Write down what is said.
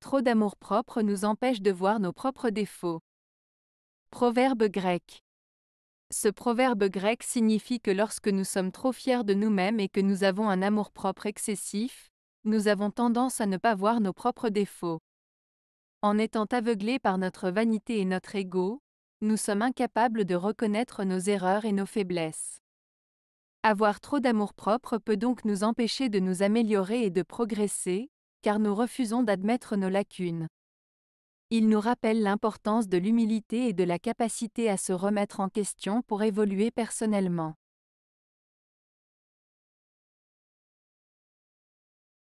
Trop d'amour-propre nous empêche de voir nos propres défauts. Proverbe grec. Ce proverbe grec signifie que lorsque nous sommes trop fiers de nous-mêmes et que nous avons un amour-propre excessif, nous avons tendance à ne pas voir nos propres défauts. En étant aveuglés par notre vanité et notre ego, nous sommes incapables de reconnaître nos erreurs et nos faiblesses. Avoir trop d'amour-propre peut donc nous empêcher de nous améliorer et de progresser, car nous refusons d'admettre nos lacunes. Il nous rappelle l'importance de l'humilité et de la capacité à se remettre en question pour évoluer personnellement.